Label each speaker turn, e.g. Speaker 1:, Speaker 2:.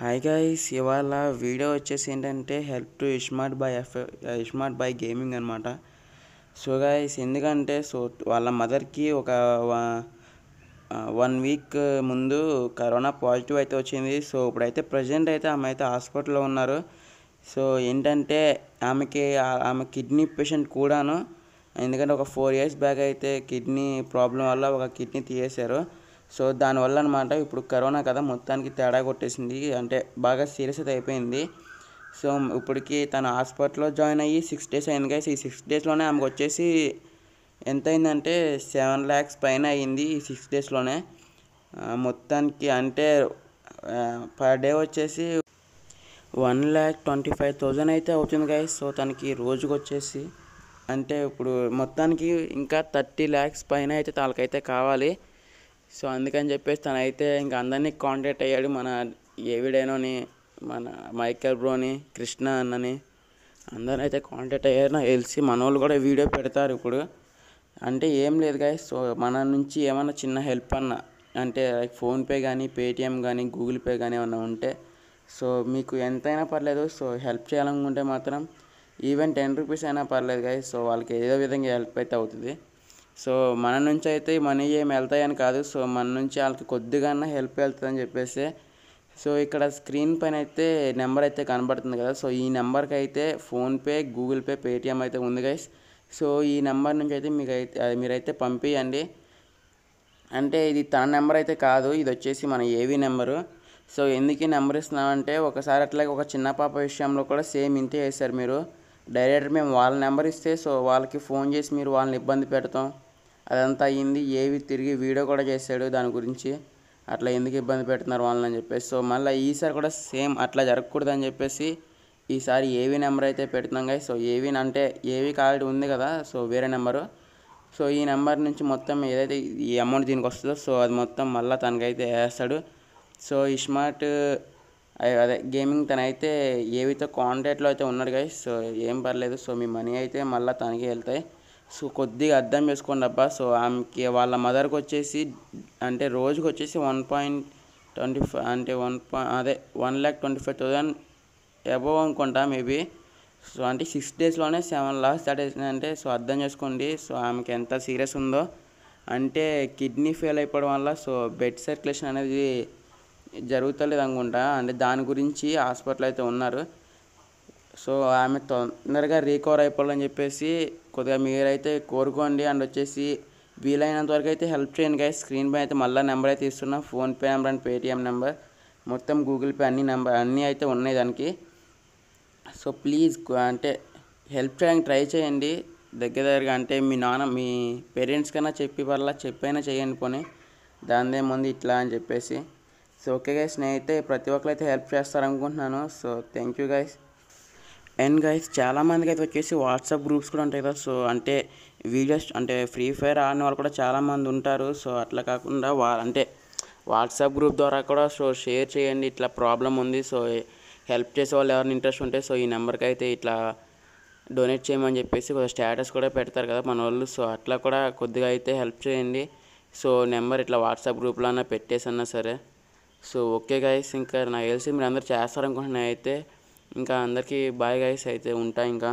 Speaker 1: hi guys ఇవాళ video వచ్చేసి ఏంటంటే help to iSmart Bhai F iSmart Bhai gaming అనమాట సో గైస్ ఎందుకంటే సో వాళ్ళ మదర్కి ఒక వన్ వీక్ uh, ముందు కరోనా పాజిటివ్ అయితే వచ్చింది సో ఇప్పుడైతే ప్రజెంట్ అయితే ఆమె అయితే హాస్పిటల్లో ఉన్నారు సో ఏంటంటే ఆమెకి ఆమె కిడ్నీ పేషెంట్ కూడాను ఎందుకంటే ఒక ఫోర్ ఇయర్స్ బ్యాక్ అయితే కిడ్నీ ప్రాబ్లం వల్ల ఒక కిడ్నీ తీసేశారు సో దానివల్ల అనమాట ఇప్పుడు కరోనా కదా మొత్తానికి తేడా కొట్టేసింది అంటే బాగా సీరియస్ అయిపోయింది సో ఇప్పటికి తన హాస్పిటల్లో జాయిన్ అయ్యి సిక్స్ డేస్ అయింది గైస్ ఈ సిక్స్ డేస్లోనే ఆమెకు వచ్చేసి ఎంత అయిందంటే సెవెన్ ల్యాక్స్ పైన అయింది ఈ సిక్స్ డేస్లోనే మొత్తానికి అంటే పర్ డే వచ్చేసి one lakh twenty five thousand అయితే అవుతుంది కాయ సో తనకి రోజుకి వచ్చేసి అంటే ఇప్పుడు మొత్తానికి ఇంకా థర్టీ ల్యాక్స్ పైన అయితే తనకైతే కావాలి సో అందుకని చెప్పేసి తనైతే ఇంకా అందరినీ కాంటాక్ట్ అయ్యాడు మన ఏవిడేనోని మన మైకల్ బ్రోని కృష్ణ అన్నని అందరూ అయితే కాంటాక్ట్ అయ్యారు నాకు తెలిసి మన వాళ్ళు కూడా వీడియో పెడతారు ఇప్పుడు అంటే ఏం లేదు గాయస్ సో మన నుంచి ఏమైనా చిన్న హెల్ప్ అన్న అంటే లైక్ ఫోన్పే కానీ పేటిఎం కానీ గూగుల్ పే కానీ ఏమైనా ఉంటే సో మీకు ఎంతైనా పర్లేదు సో హెల్ప్ చేయాలనుకుంటే మాత్రం ఈవెన్ టెన్ రూపీస్ అయినా పర్లేదు గాయస్ సో వాళ్ళకి ఏదో విధంగా హెల్ప్ అయితే అవుతుంది సో మన నుంచి అయితే ఈ మనీ ఏమి వెళ్తాయని కాదు సో మన నుంచి వాళ్ళకి కొద్దిగా హెల్ప్ వెళ్తుందని చెప్పేసి సో ఇక్కడ స్క్రీన్ పైన అయితే నెంబర్ అయితే కనబడుతుంది కదా సో ఈ నెంబర్కి అయితే ఫోన్పే గూగుల్ పే పేటిఎం అయితే ఉంది గైస్ సో ఈ నెంబర్ నుంచి అయితే మీకు అయితే మీరైతే పంపించండి అంటే ఇది తన నెంబర్ అయితే కాదు ఇది వచ్చేసి మన ఏవి నెంబరు సో ఎందుకు ఈ నెంబర్ ఇస్తున్నామంటే ఒకసారి అట్లాగే ఒక చిన్న పాప విషయంలో కూడా సేమ్ ఇంతే చేశారు మీరు డైరెక్ట్ మేము వాళ్ళ నెంబర్ ఇస్తే సో వాళ్ళకి ఫోన్ చేసి మీరు వాళ్ళని ఇబ్బంది పెడతాం అదంతా అయ్యింది ఏవి తిరిగి వీడియో కూడా చేశాడు దాని గురించి అట్లా ఎందుకు ఇబ్బంది పెడుతున్నారు వాళ్ళని చెప్పేసి సో మళ్ళీ ఈసారి కూడా సేమ్ అట్లా జరగకూడదు అని చెప్పేసి ఈసారి ఏవి నెంబర్ అయితే పెడుతున్నాం కదా సో ఏవి అంటే ఏవి కార్డు ఉంది కదా సో వేరే నెంబరు సో ఈ నెంబర్ నుంచి మొత్తం ఏదైతే ఈ అమౌంట్ దీనికి వస్తుందో సో అది మొత్తం మళ్ళీ తనకైతే వేస్తాడు సో ఈ స్మార్ట్ అదే గేమింగ్ తనైతే ఏవితో కాంటాక్ట్లో అయితే ఉన్నాడు కదా సో ఏం పర్లేదు సో మీ మనీ అయితే మళ్ళీ తనకి వెళ్తాయి సో కొద్దిగా అర్థం చేసుకోండి అబ్బా సో ఆమెకి వాళ్ళ మదర్కి వచ్చేసి అంటే రోజుకి వచ్చేసి వన్ పాయింట్ ట్వంటీ ఫైవ్ అంటే వన్ పాయింట్ అదే one lakh twenty five thousand above అనుకుంటా మేబీ సో అంటే సిక్స్ డేస్లోనే సెవెన్ లాస్ దాట్ అంటే సో అర్థం చేసుకోండి సో ఆమెకి ఎంత సీరియస్ ఉందో అంటే కిడ్నీ ఫెయిల్ అయిపోవడం వల్ల సో బెడ్ సర్క్యులేషన్ అనేది జరుగుతలేదు అనుకుంటా అంటే దాని గురించి హాస్పిటల్ అయితే ఉన్నారు సో ఆమె తొందరగా రీకవర్ అయిపోవాలని చెప్పేసి కొద్దిగా మీరైతే కోరుకోండి అండ్ వచ్చేసి వీలైనంత వరకు అయితే హెల్ప్ చేయండి గైస్ స్క్రీన్ పై అయితే మళ్ళీ నెంబర్ అయితే ఇస్తున్నాం PhonePe number and Paytm number మొత్తం గూగుల్ పే అన్ని నెంబర్ అన్నీ అయితే ఉన్నాయి దానికి సో ప్లీజ్ అంటే హెల్ప్ చేయడానికి ట్రై చేయండి దగ్గర దగ్గరగా అంటే మీ నాన్న మీ పేరెంట్స్ కన్నా చెప్పి వల్ల చెప్పైనా చేయండి పోనీ దానిదే ముందు ఇట్లా అని చెప్పేసి సో ఓకే గైస్ నేనైతే ప్రతి ఒక్కరైతే హెల్ప్ చేస్తారనుకుంటున్నాను so thank you guys and guys చాలామందికి అయితే వచ్చేసి వాట్సాప్ గ్రూప్స్ కూడా ఉంటాయి కదా సో అంటే వీడియోస్ అంటే ఫ్రీ ఫైర్ ఆడిన వాళ్ళు కూడా చాలామంది ఉంటారు సో అట్లా కాకుండా వా అంటే వాట్సాప్ గ్రూప్ ద్వారా కూడా సో షేర్ చేయండి ఇట్లా ప్రాబ్లం ఉంది సో హెల్ప్ చేసే వాళ్ళు ఎవరిని ఇంట్రెస్ట్ ఉంటే సో ఈ నెంబర్కి అయితే ఇట్లా డొనేట్ చేయమని చెప్పేసి కొద్దిగా స్టేటస్ కూడా పెడతారు కదా మన వాళ్ళు సో అట్లా కూడా కొద్దిగా అయితే హెల్ప్ చేయండి సో నెంబర్ ఇట్లా వాట్సాప్ గ్రూప్లో అన్నా పెట్టేసన్నా సరే సో ఓకే గైస్ ఇంకా నాకు తెలిసి మీరు అందరు చేస్తారనుకుంటున్నా అయితే ఇంకా అందరికి బై గాయ్స్ అయితే ఉంటా ఇంకా